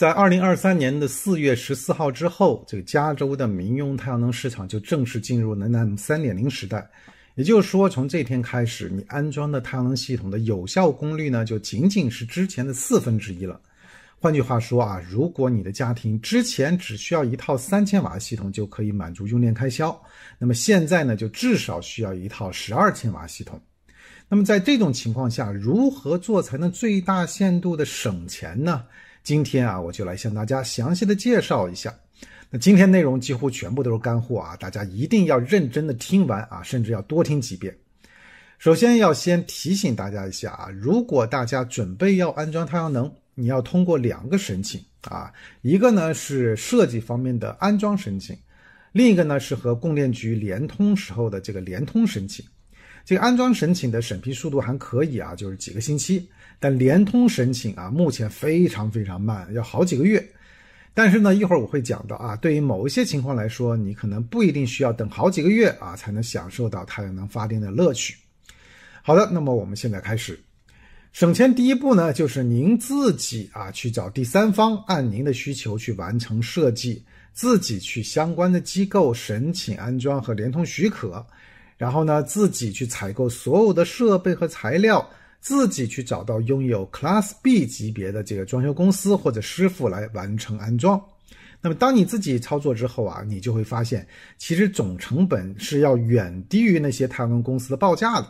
在二零二三年的四月十四号之后，这个加州的民用太阳能市场就正式进入能耐三点零时代。也就是说，从这天开始，你安装的太阳能系统的有效功率呢，就仅仅是之前的四分之一了。换句话说啊，如果你的家庭之前只需要一套三千瓦系统就可以满足用电开销，那么现在呢，就至少需要一套十二千瓦系统。那么在这种情况下，如何做才能最大限度的省钱呢？今天啊，我就来向大家详细的介绍一下。那今天内容几乎全部都是干货啊，大家一定要认真的听完啊，甚至要多听几遍。首先要先提醒大家一下啊，如果大家准备要安装太阳能，你要通过两个申请啊，一个呢是设计方面的安装申请，另一个呢是和供电局联通时候的这个联通申请。这个安装申请的审批速度还可以啊，就是几个星期。但联通申请啊，目前非常非常慢，要好几个月。但是呢，一会儿我会讲到啊，对于某一些情况来说，你可能不一定需要等好几个月啊，才能享受到太阳能发电的乐趣。好的，那么我们现在开始省钱。第一步呢，就是您自己啊去找第三方，按您的需求去完成设计，自己去相关的机构申请安装和联通许可。然后呢，自己去采购所有的设备和材料，自己去找到拥有 Class B 级别的这个装修公司或者师傅来完成安装。那么当你自己操作之后啊，你就会发现，其实总成本是要远低于那些他们公司的报价的。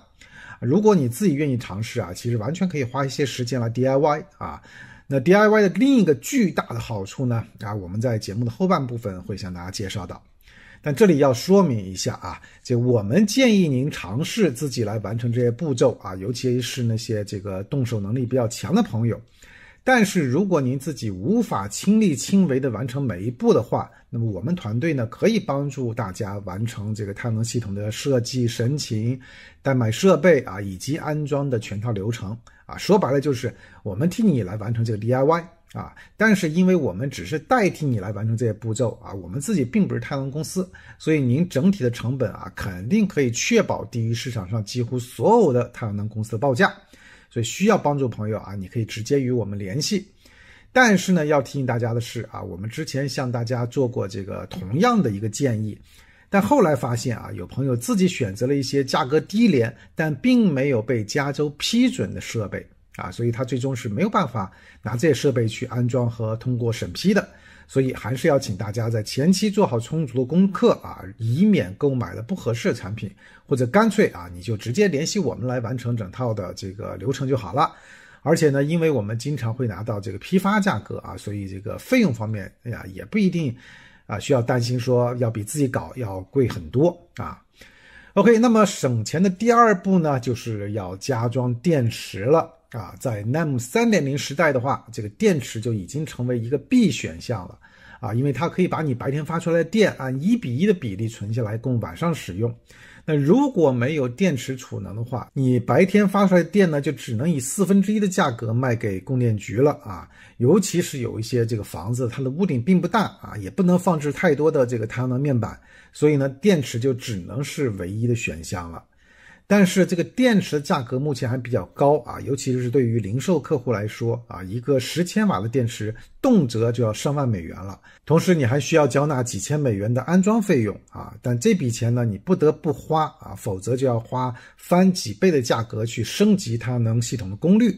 如果你自己愿意尝试啊，其实完全可以花一些时间来 DIY 啊。那 DIY 的另一个巨大的好处呢，啊，我们在节目的后半部分会向大家介绍到。但这里要说明一下啊，就我们建议您尝试自己来完成这些步骤啊，尤其是那些这个动手能力比较强的朋友。但是如果您自己无法亲力亲为地完成每一步的话，那么我们团队呢可以帮助大家完成这个太阳能系统的设计、神情、代买设备啊，以及安装的全套流程啊。说白了就是我们替你来完成这个 DIY。啊，但是因为我们只是代替你来完成这些步骤啊，我们自己并不是太阳能公司，所以您整体的成本啊，肯定可以确保低于市场上几乎所有的太阳能公司的报价。所以需要帮助朋友啊，你可以直接与我们联系。但是呢，要提醒大家的是啊，我们之前向大家做过这个同样的一个建议，但后来发现啊，有朋友自己选择了一些价格低廉但并没有被加州批准的设备。啊，所以他最终是没有办法拿这些设备去安装和通过审批的，所以还是要请大家在前期做好充足的功课啊，以免购买了不合适的产品，或者干脆啊，你就直接联系我们来完成整套的这个流程就好了。而且呢，因为我们经常会拿到这个批发价格啊，所以这个费用方面，哎呀，也不一定啊，需要担心说要比自己搞要贵很多啊。OK，那么省钱的第二步呢，就是要加装电池了。啊，在 Name 3.0时代的话，这个电池就已经成为一个必选项了啊，因为它可以把你白天发出来的电按一比一的比例存下来，供晚上使用。那如果没有电池储能的话，你白天发出来的电呢，就只能以四分之一的价格卖给供电局了啊。尤其是有一些这个房子，它的屋顶并不大啊，也不能放置太多的这个太阳能面板，所以呢，电池就只能是唯一的选项了。但是这个电池的价格目前还比较高啊，尤其是对于零售客户来说啊，一个十千瓦的电池动辄就要上万美元了。同时你还需要交纳几千美元的安装费用啊，但这笔钱呢你不得不花啊，否则就要花翻几倍的价格去升级它能系统的功率。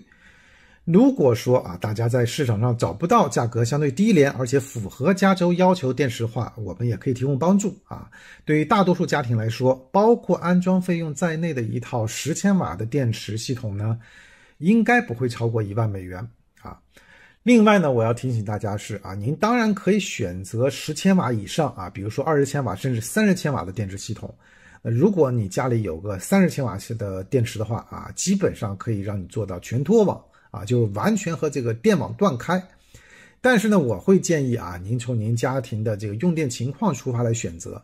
如果说啊，大家在市场上找不到价格相对低廉而且符合加州要求电池的话，我们也可以提供帮助啊。对于大多数家庭来说，包括安装费用在内的一套十千瓦的电池系统呢，应该不会超过一万美元啊。另外呢，我要提醒大家是啊，您当然可以选择十千瓦以上啊，比如说二十千瓦甚至三十千瓦的电池系统。呃，如果你家里有个三十千瓦的电池的话啊，基本上可以让你做到全脱网。啊，就完全和这个电网断开，但是呢，我会建议啊，您从您家庭的这个用电情况出发来选择。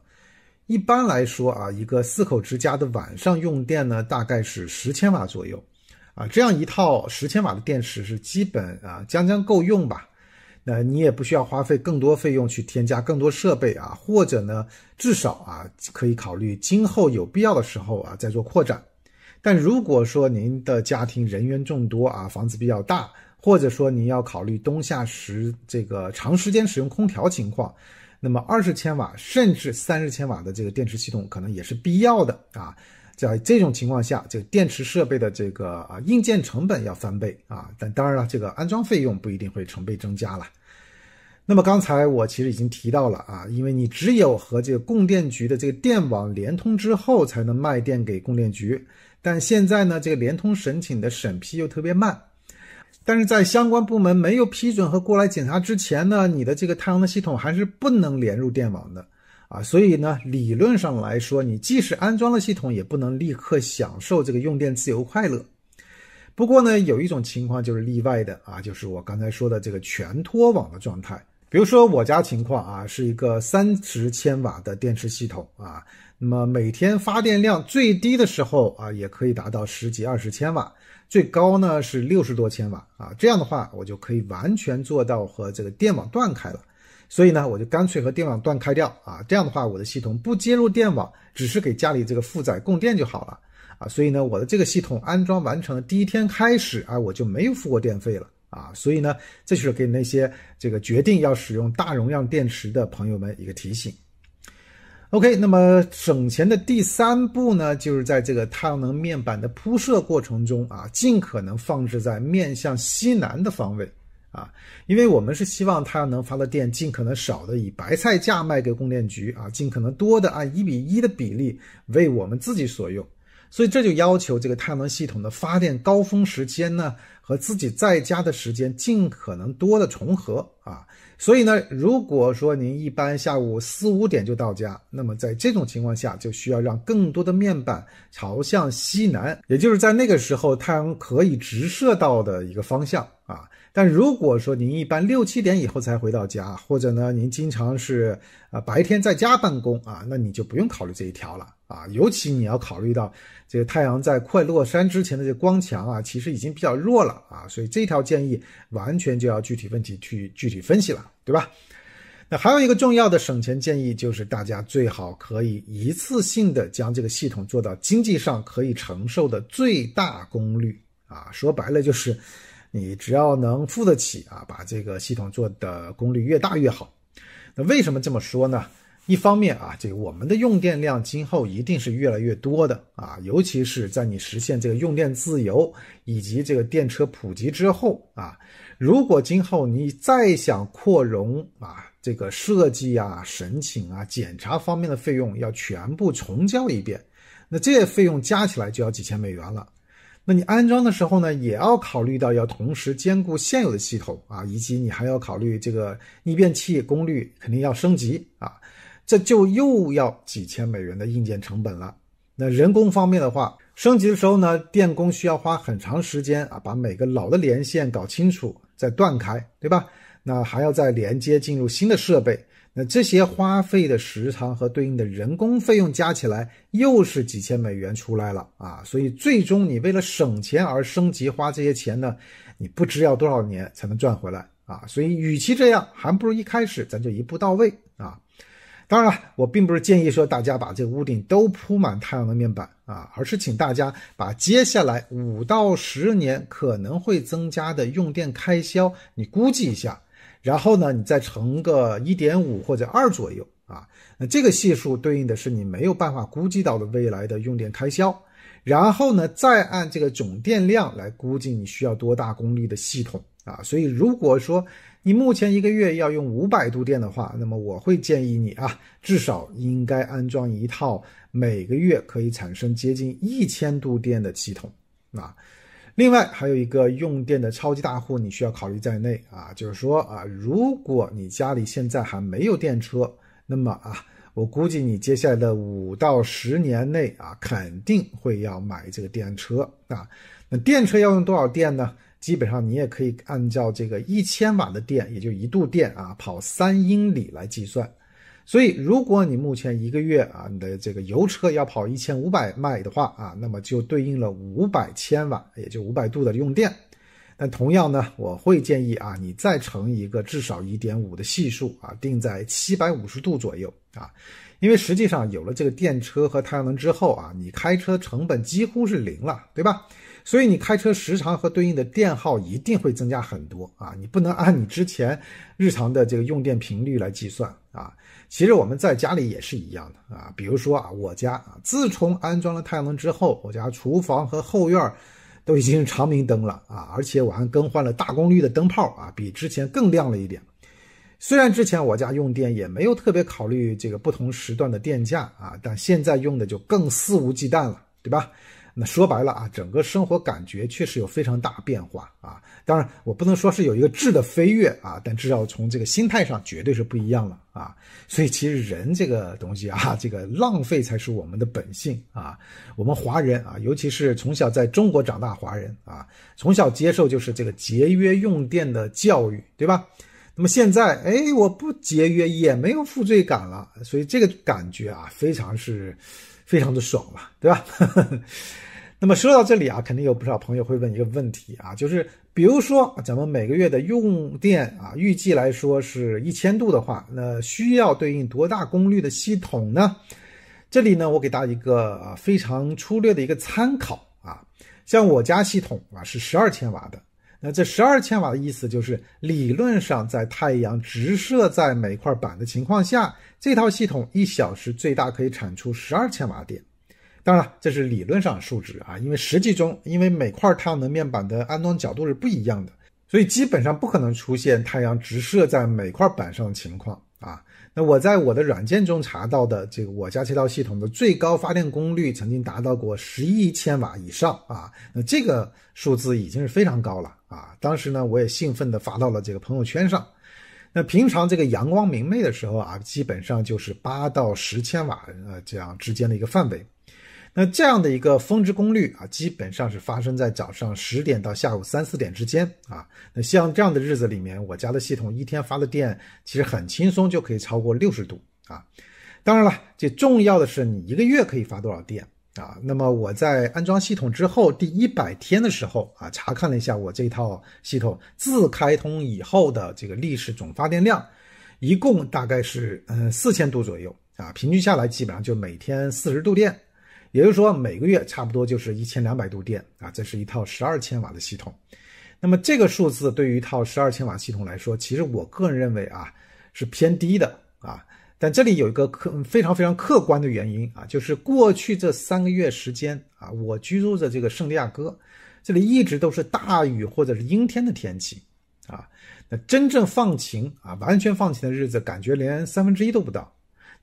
一般来说啊，一个四口之家的晚上用电呢，大概是十千瓦左右。啊，这样一套十千瓦的电池是基本啊，将将够用吧。那你也不需要花费更多费用去添加更多设备啊，或者呢，至少啊，可以考虑今后有必要的时候啊，再做扩展。但如果说您的家庭人员众多啊，房子比较大，或者说您要考虑冬夏时这个长时间使用空调情况，那么二十千瓦甚至三十千瓦的这个电池系统可能也是必要的啊。在这种情况下，就电池设备的这个啊硬件成本要翻倍啊。但当然了，这个安装费用不一定会成倍增加了。那么刚才我其实已经提到了啊，因为你只有和这个供电局的这个电网连通之后，才能卖电给供电局。但现在呢，这个联通申请的审批又特别慢，但是在相关部门没有批准和过来检查之前呢，你的这个太阳能系统还是不能连入电网的啊。所以呢，理论上来说，你即使安装了系统，也不能立刻享受这个用电自由快乐。不过呢，有一种情况就是例外的啊，就是我刚才说的这个全脱网的状态。比如说我家情况啊，是一个三十千瓦的电池系统啊。那么每天发电量最低的时候啊，也可以达到十几二十千瓦，最高呢是六十多千瓦啊。这样的话，我就可以完全做到和这个电网断开了。所以呢，我就干脆和电网断开掉啊。这样的话，我的系统不接入电网，只是给家里这个负载供电就好了啊。所以呢，我的这个系统安装完成的第一天开始啊，我就没有付过电费了啊。所以呢，这就是给那些这个决定要使用大容量电池的朋友们一个提醒。OK，那么省钱的第三步呢，就是在这个太阳能面板的铺设过程中啊，尽可能放置在面向西南的方位啊，因为我们是希望太阳能发的电尽可能少的以白菜价卖给供电局啊，尽可能多的按一比一的比例为我们自己所用，所以这就要求这个太阳能系统的发电高峰时间呢和自己在家的时间尽可能多的重合啊。所以呢，如果说您一般下午四五点就到家，那么在这种情况下，就需要让更多的面板朝向西南，也就是在那个时候太阳可以直射到的一个方向啊。但如果说您一般六七点以后才回到家，或者呢您经常是啊白天在家办公啊，那你就不用考虑这一条了啊。尤其你要考虑到这个太阳在快落山之前的这光强啊，其实已经比较弱了啊，所以这条建议完全就要具体问题去具体分析了，对吧？那还有一个重要的省钱建议就是，大家最好可以一次性的将这个系统做到经济上可以承受的最大功率啊，说白了就是。你只要能付得起啊，把这个系统做的功率越大越好。那为什么这么说呢？一方面啊，这个我们的用电量今后一定是越来越多的啊，尤其是在你实现这个用电自由以及这个电车普及之后啊，如果今后你再想扩容啊，这个设计啊、申请啊、检查方面的费用要全部重交一遍，那这些费用加起来就要几千美元了。那你安装的时候呢，也要考虑到要同时兼顾现有的系统啊，以及你还要考虑这个逆变器功率肯定要升级啊，这就又要几千美元的硬件成本了。那人工方面的话，升级的时候呢，电工需要花很长时间啊，把每个老的连线搞清楚再断开，对吧？那还要再连接进入新的设备。那这些花费的时长和对应的人工费用加起来又是几千美元出来了啊，所以最终你为了省钱而升级花这些钱呢，你不知要多少年才能赚回来啊，所以与其这样，还不如一开始咱就一步到位啊。当然了，我并不是建议说大家把这个屋顶都铺满太阳能面板啊，而是请大家把接下来五到十年可能会增加的用电开销你估计一下。然后呢，你再乘个一点五或者二左右啊，那这个系数对应的是你没有办法估计到的未来的用电开销。然后呢，再按这个总电量来估计你需要多大功率的系统啊。所以如果说你目前一个月要用五百度电的话，那么我会建议你啊，至少应该安装一套每个月可以产生接近一千度电的系统啊。另外还有一个用电的超级大户，你需要考虑在内啊，就是说啊，如果你家里现在还没有电车，那么啊，我估计你接下来的五到十年内啊，肯定会要买这个电车啊。那电车要用多少电呢？基本上你也可以按照这个一千瓦的电，也就一度电啊，跑三英里来计算。所以，如果你目前一个月啊，你的这个油车要跑一千五百迈的话啊，那么就对应了五百千瓦，也就五百度的用电。但同样呢，我会建议啊，你再乘一个至少一点五的系数啊，定在七百五十度左右啊。因为实际上有了这个电车和太阳能之后啊，你开车成本几乎是零了，对吧？所以你开车时长和对应的电耗一定会增加很多啊。你不能按你之前日常的这个用电频率来计算啊。其实我们在家里也是一样的啊，比如说啊，我家啊自从安装了太阳能之后，我家厨房和后院都已经长明灯了啊，而且我还更换了大功率的灯泡啊，比之前更亮了一点。虽然之前我家用电也没有特别考虑这个不同时段的电价啊，但现在用的就更肆无忌惮了，对吧？那说白了啊，整个生活感觉确实有非常大变化啊。当然，我不能说是有一个质的飞跃啊，但至少从这个心态上绝对是不一样了啊。所以其实人这个东西啊，这个浪费才是我们的本性啊。我们华人啊，尤其是从小在中国长大华人啊，从小接受就是这个节约用电的教育，对吧？那么现在哎，我不节约也没有负罪感了，所以这个感觉啊，非常是非常的爽了，对吧？那么说到这里啊，肯定有不少朋友会问一个问题啊，就是比如说咱们每个月的用电啊，预计来说是一千度的话，那需要对应多大功率的系统呢？这里呢，我给大家一个非常粗略的一个参考啊，像我家系统啊是十二千瓦的，那这十二千瓦的意思就是理论上在太阳直射在每块板的情况下，这套系统一小时最大可以产出十二千瓦电。当然，了，这是理论上数值啊，因为实际中，因为每块太阳能面板的安装角度是不一样的，所以基本上不可能出现太阳直射在每块板上的情况啊。那我在我的软件中查到的，这个我家这套系统的最高发电功率曾经达到过十一千瓦以上啊，那这个数字已经是非常高了啊。当时呢，我也兴奋地发到了这个朋友圈上。那平常这个阳光明媚的时候啊，基本上就是八到十千瓦呃这样之间的一个范围。那这样的一个峰值功率啊，基本上是发生在早上十点到下午三四点之间啊。那像这样的日子里面，我家的系统一天发的电其实很轻松就可以超过六十度啊。当然了，这重要的是你一个月可以发多少电啊？那么我在安装系统之后第一百天的时候啊，查看了一下我这套系统自开通以后的这个历史总发电量，一共大概是嗯四千度左右啊，平均下来基本上就每天四十度电。也就是说，每个月差不多就是一千两百度电啊，这是一套十二千瓦的系统。那么这个数字对于一套十二千瓦系统来说，其实我个人认为啊是偏低的啊。但这里有一个客非常非常客观的原因啊，就是过去这三个月时间啊，我居住的这个圣地亚哥这里一直都是大雨或者是阴天的天气啊。那真正放晴啊，完全放晴的日子，感觉连三分之一都不到。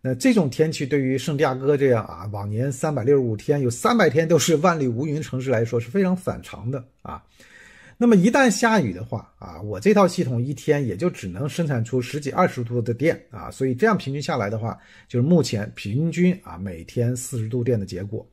那这种天气对于圣地亚哥这样啊，往年三百六十五天有三百天都是万里无云城市来说是非常反常的啊。那么一旦下雨的话啊，我这套系统一天也就只能生产出十几二十度的电啊，所以这样平均下来的话，就是目前平均啊每天四十度电的结果。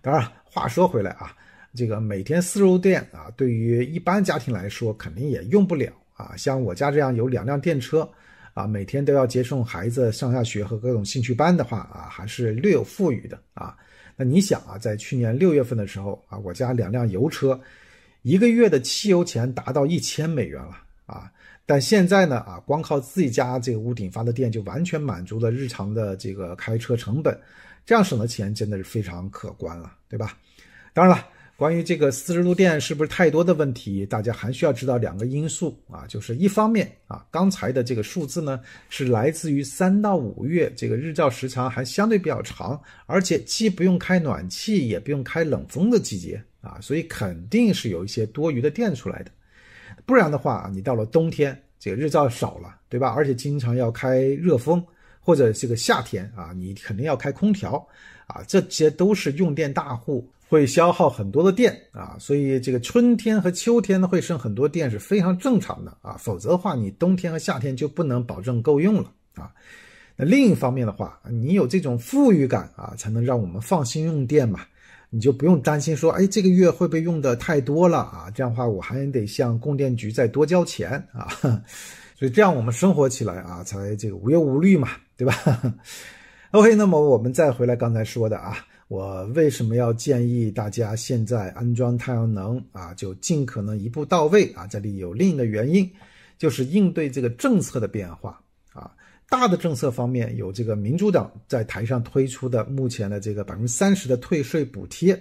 当然，话说回来啊，这个每天四十度电啊，对于一般家庭来说肯定也用不了啊。像我家这样有两辆电车。啊，每天都要接送孩子上下学和各种兴趣班的话，啊，还是略有富裕的啊。那你想啊，在去年六月份的时候，啊，我家两辆油车，一个月的汽油钱达到一千美元了啊。但现在呢，啊，光靠自己家这个屋顶发的电就完全满足了日常的这个开车成本，这样省的钱真的是非常可观了，对吧？当然了。关于这个四十度电是不是太多的问题，大家还需要知道两个因素啊，就是一方面啊，刚才的这个数字呢是来自于三到五月这个日照时长还相对比较长，而且既不用开暖气也不用开冷风的季节啊，所以肯定是有一些多余的电出来的，不然的话你到了冬天这个日照少了对吧？而且经常要开热风，或者这个夏天啊你肯定要开空调啊，这些都是用电大户。会消耗很多的电啊，所以这个春天和秋天呢会剩很多电是非常正常的啊，否则的话你冬天和夏天就不能保证够用了啊。那另一方面的话，你有这种富裕感啊，才能让我们放心用电嘛，你就不用担心说，哎，这个月会不会用的太多了啊？这样的话我还得向供电局再多交钱啊，所以这样我们生活起来啊才这个无忧无虑嘛，对吧？OK，那么我们再回来刚才说的啊。我为什么要建议大家现在安装太阳能啊？就尽可能一步到位啊！这里有另一个原因，就是应对这个政策的变化啊。大的政策方面有这个民主党在台上推出的目前的这个百分之三十的退税补贴，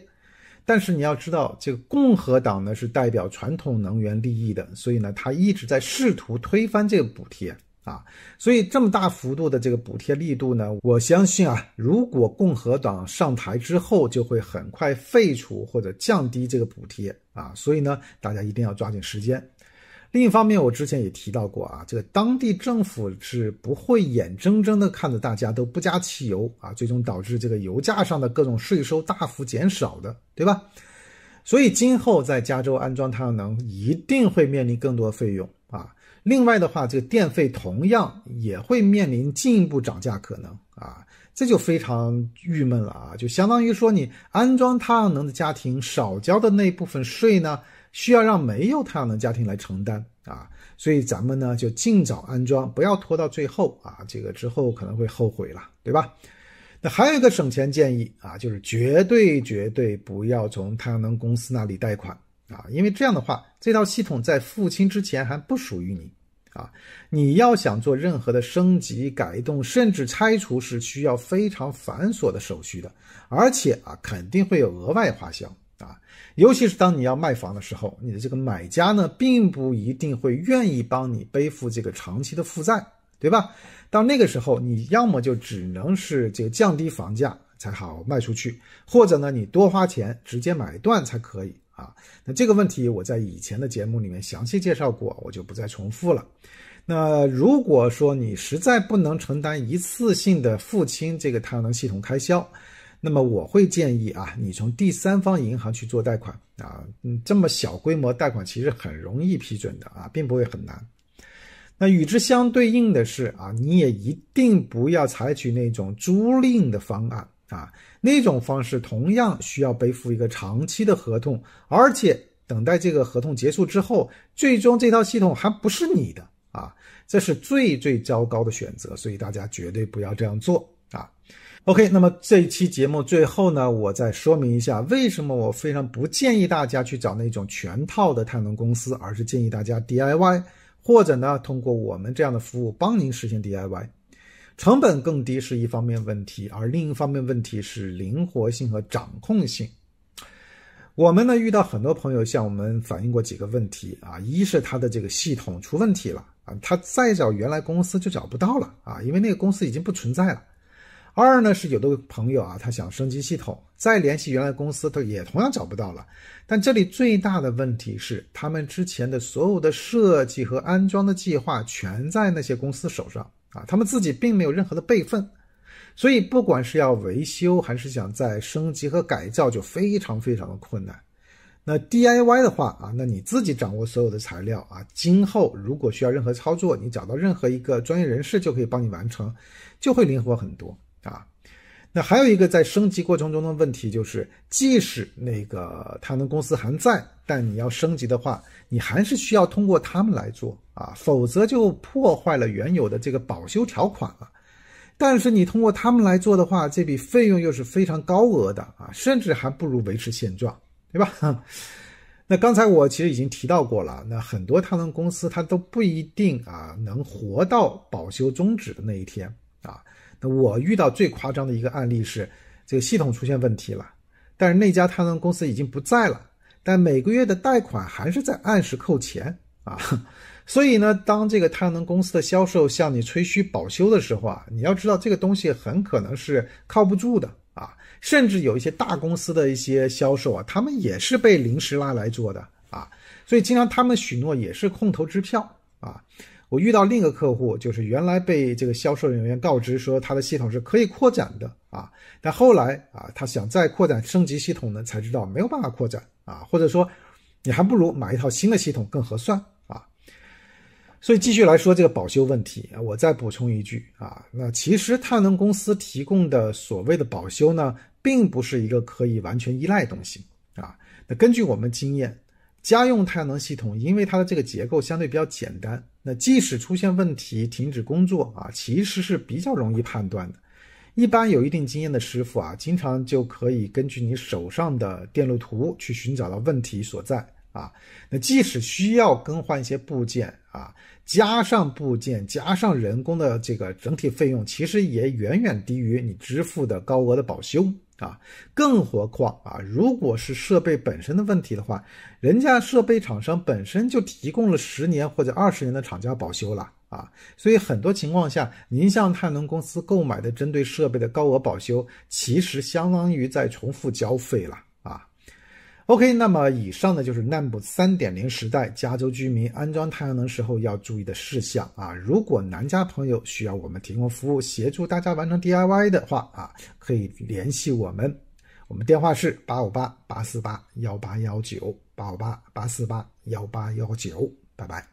但是你要知道，这个共和党呢是代表传统能源利益的，所以呢他一直在试图推翻这个补贴。啊，所以这么大幅度的这个补贴力度呢，我相信啊，如果共和党上台之后，就会很快废除或者降低这个补贴啊。所以呢，大家一定要抓紧时间。另一方面，我之前也提到过啊，这个当地政府是不会眼睁睁的看着大家都不加汽油啊，最终导致这个油价上的各种税收大幅减少的，对吧？所以今后在加州安装太阳能一定会面临更多费用啊。另外的话，这个电费同样也会面临进一步涨价可能啊，这就非常郁闷了啊！就相当于说，你安装太阳能的家庭少交的那部分税呢，需要让没有太阳能家庭来承担啊。所以咱们呢，就尽早安装，不要拖到最后啊，这个之后可能会后悔了，对吧？那还有一个省钱建议啊，就是绝对绝对不要从太阳能公司那里贷款。啊，因为这样的话，这套系统在付清之前还不属于你啊。你要想做任何的升级、改动，甚至拆除，是需要非常繁琐的手续的，而且啊，肯定会有额外花销啊。尤其是当你要卖房的时候，你的这个买家呢，并不一定会愿意帮你背负这个长期的负债，对吧？到那个时候，你要么就只能是这个降低房价才好卖出去，或者呢，你多花钱直接买断才可以。啊，那这个问题我在以前的节目里面详细介绍过，我就不再重复了。那如果说你实在不能承担一次性的付清这个太阳能系统开销，那么我会建议啊，你从第三方银行去做贷款啊，嗯，这么小规模贷款其实很容易批准的啊，并不会很难。那与之相对应的是啊，你也一定不要采取那种租赁的方案。啊，那种方式同样需要背负一个长期的合同，而且等待这个合同结束之后，最终这套系统还不是你的啊，这是最最糟糕的选择，所以大家绝对不要这样做啊。OK，那么这一期节目最后呢，我再说明一下，为什么我非常不建议大家去找那种全套的太阳能公司，而是建议大家 DIY，或者呢，通过我们这样的服务帮您实现 DIY。成本更低是一方面问题，而另一方面问题是灵活性和掌控性。我们呢遇到很多朋友向我们反映过几个问题啊，一是他的这个系统出问题了啊，他再找原来公司就找不到了啊，因为那个公司已经不存在了。二呢是有的朋友啊，他想升级系统，再联系原来公司他也同样找不到了。但这里最大的问题是，他们之前的所有的设计和安装的计划全在那些公司手上。啊，他们自己并没有任何的备份，所以不管是要维修还是想再升级和改造，就非常非常的困难。那 DIY 的话啊，那你自己掌握所有的材料啊，今后如果需要任何操作，你找到任何一个专业人士就可以帮你完成，就会灵活很多啊。那还有一个在升级过程中的问题就是，即使那个他们公司还在，但你要升级的话，你还是需要通过他们来做啊，否则就破坏了原有的这个保修条款了。但是你通过他们来做的话，这笔费用又是非常高额的啊，甚至还不如维持现状，对吧？那刚才我其实已经提到过了，那很多他们公司它都不一定啊能活到保修终止的那一天啊。我遇到最夸张的一个案例是，这个系统出现问题了，但是那家太阳能公司已经不在了，但每个月的贷款还是在按时扣钱啊。所以呢，当这个太阳能公司的销售向你吹嘘保修的时候啊，你要知道这个东西很可能是靠不住的啊。甚至有一些大公司的一些销售啊，他们也是被临时拉来做的啊，所以经常他们许诺也是空头支票啊。我遇到另一个客户，就是原来被这个销售人员告知说他的系统是可以扩展的啊，但后来啊，他想再扩展升级系统呢，才知道没有办法扩展啊，或者说，你还不如买一套新的系统更合算啊。所以继续来说这个保修问题，我再补充一句啊，那其实太阳能公司提供的所谓的保修呢，并不是一个可以完全依赖东西啊。那根据我们经验。家用太阳能系统，因为它的这个结构相对比较简单，那即使出现问题停止工作啊，其实是比较容易判断的。一般有一定经验的师傅啊，经常就可以根据你手上的电路图去寻找到问题所在啊。那即使需要更换一些部件啊，加上部件加上人工的这个整体费用，其实也远远低于你支付的高额的保修。啊，更何况啊，如果是设备本身的问题的话，人家设备厂商本身就提供了十年或者二十年的厂家保修了啊，所以很多情况下，您向泰能公司购买的针对设备的高额保修，其实相当于在重复交费了。OK，那么以上呢就是 n e m 三3.0时代加州居民安装太阳能时候要注意的事项啊。如果南加朋友需要我们提供服务，协助大家完成 DIY 的话啊，可以联系我们，我们电话是八五八八四八幺八幺九，八五八八四八幺八幺九，拜拜。